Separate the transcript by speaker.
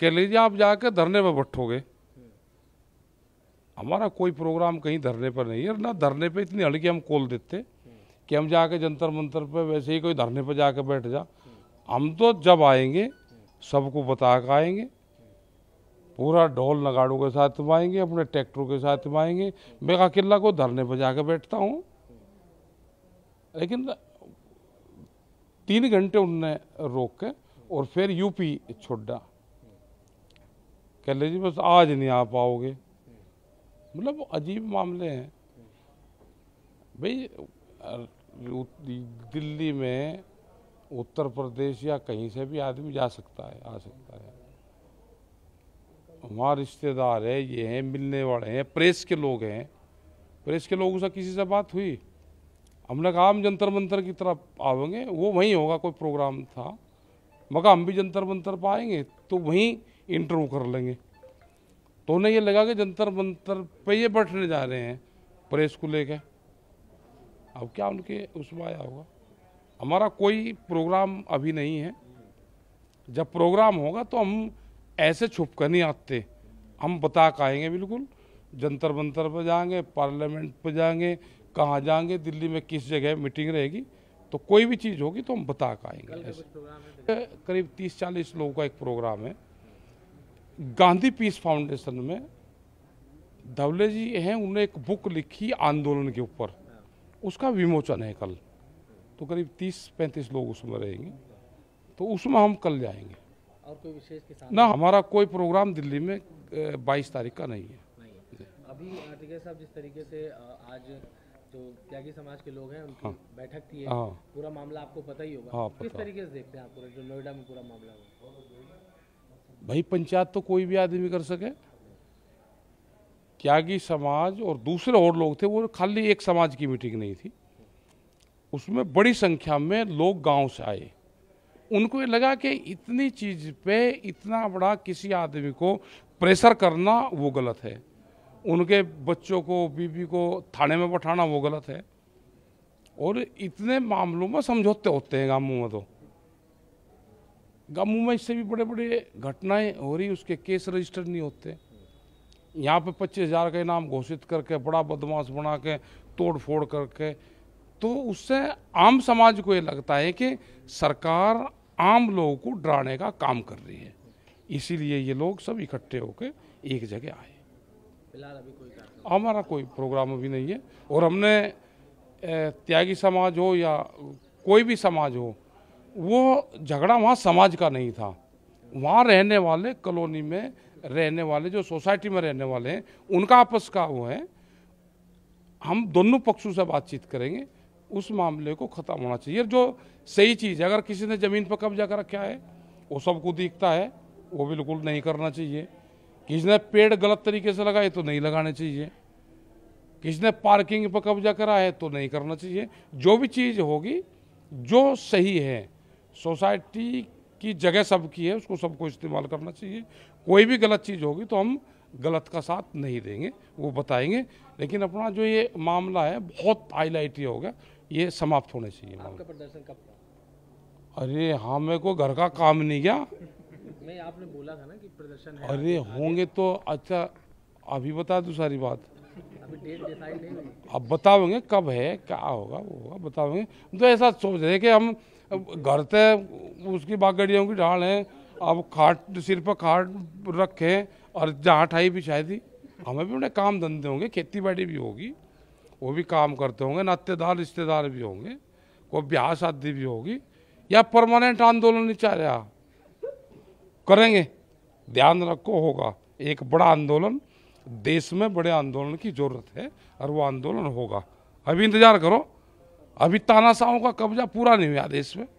Speaker 1: कह लीजिए आप जाकर धरने पर बैठोगे हमारा कोई प्रोग्राम कहीं धरने पर नहीं है ना धरने पर इतनी हड़की हम खोल देते कि हम जाके जंतर मंतर पे वैसे ही कोई धरने पर जाके बैठ जा हम तो जब आएंगे सबको बता के आएंगे पूरा ढोल नगाड़ों के साथ में आएंगे अपने ट्रैक्टरों के साथ में आएंगे मैं अकेला को धरने पर जाके बैठता हूँ लेकिन तीन घंटे उनने रोक के और फिर यूपी छोड़ा कह ले जी बस आज नहीं आ पाओगे मतलब अजीब मामले हैं भाई दिल्ली में उत्तर प्रदेश या कहीं से भी आदमी जा सकता है आ सकता है हमारे रिश्तेदार है ये हैं मिलने वाले हैं प्रेस के लोग हैं प्रेस के लोगों से किसी से बात हुई हमने कहा हम जंतर मंतर की तरफ आवेंगे वो वहीं होगा कोई प्रोग्राम था मगर हम भी जंतर मंतर पाएंगे आएंगे तो वहीं इंटरव्यू कर लेंगे तो उन्हें ये लगा कि जंतर मंतर पे ये बैठने जा रहे हैं प्रेस को लेकर अब क्या उनके उसमें आया होगा हमारा कोई प्रोग्राम अभी नहीं है जब प्रोग्राम होगा तो हम ऐसे छुप कर नहीं आते हम बता के आएंगे बिल्कुल जंतर मंतर पर जाएंगे पार्लियामेंट पर जाएंगे कहाँ जाएंगे दिल्ली में किस जगह मीटिंग रहेगी तो कोई भी चीज़ होगी तो हम बता के आएंगे करीब तीस चालीस लोगों का एक प्रोग्राम है गांधी पीस फाउंडेशन में धवले जी हैं उन्होंने एक बुक लिखी आंदोलन के ऊपर उसका विमोचन है कल तो करीब तीस पैंतीस लोग उसमें रहेंगे तो उसमें हम कल जाएंगे और कोई विशेष के साथ ना हमारा कोई प्रोग्राम दिल्ली में बाईस तारीख का नहीं है नहीं। अभी आर्टिकल साहब जिस तरीके से आज जो त्यागी समाज के लोग हैं उनकी हाँ, बैठक थी हाँ, पूरा मामला आपको पता ही होगा हाँ, किस तरीके से देखते हैं आप पूरा जो नोएडा में पूरा मामला हुआ भाई पंचायत तो कोई भी आदमी कर सके क्या कि समाज और दूसरे और लोग थे वो खाली एक समाज की मीटिंग नहीं थी उसमें बड़ी संख्या में लोग गांव से आए उनको ये लगा कि इतनी चीज़ पे इतना बड़ा किसी आदमी को प्रेशर करना वो गलत है उनके बच्चों को बीबी को थाने में बैठाना वो गलत है और इतने मामलों में समझौते होते हैं गाँव में तो गाँव में इससे भी बड़े बड़े घटनाएं हो रही उसके केस रजिस्टर नहीं होते यहाँ पे पच्चीस हज़ार का इनाम घोषित करके बड़ा बदमाश बना के तोड़ फोड़ करके तो उससे आम समाज को ये लगता है कि सरकार आम लोगों को डराने का काम कर रही है इसीलिए ये लोग सब इकट्ठे होकर एक जगह आए हमारा कोई प्रोग्राम अभी नहीं है और हमने त्यागी समाज हो या कोई भी समाज हो वो झगड़ा वहाँ समाज का नहीं था वहाँ रहने वाले कॉलोनी में रहने वाले जो सोसाइटी में रहने वाले हैं उनका आपस का वो है हम दोनों पक्षों से बातचीत करेंगे उस मामले को ख़त्म होना चाहिए जो सही चीज़ है अगर किसी ने ज़मीन पर कब्जा कर रखा है वो सबको दिखता है वो बिल्कुल नहीं करना चाहिए किसी ने पेड़ गलत तरीके से लगाए तो नहीं लगाने चाहिए किसी ने पार्किंग पर कब्जा करा है तो नहीं करना चाहिए जो भी चीज़ होगी जो सही है सोसाइटी की जगह सबकी है उसको सबको इस्तेमाल करना चाहिए कोई भी गलत चीज़ होगी तो हम गलत का साथ नहीं देंगे वो बताएंगे लेकिन अपना जो ये मामला है बहुत हाईलाइट ये हो गया ये समाप्त होने चाहिए आपका प्रदर्शन कब अरे हाँ मेरे को घर का काम नहीं गया नहीं आपने बोला था ना कि प्रदर्शन है अरे होंगे तो अच्छा अभी बता दो सारी बात अब बताओगे कब है क्या होगा वो होगा बताओगे तो ऐसा सोच रहे कि हम घर से तो उसकी बागड़ियों की ढाल है अब खाट सिर पर खाट रखे और जहाँ ठाई शायद ही हमें भी उन्हें काम धंधे होंगे खेती बाड़ी भी होगी वो भी काम करते होंगे नातेदार रिश्तेदार भी होंगे कोई ब्याह शादी भी होगी या परमानेंट आंदोलन नहीं चाह रहा करेंगे ध्यान रखो होगा एक बड़ा आंदोलन देश में बड़े आंदोलन की जरूरत है और वो आंदोलन होगा अभी इंतज़ार करो अभी तानाशाहों का कब्जा पूरा नहीं हुआ देश में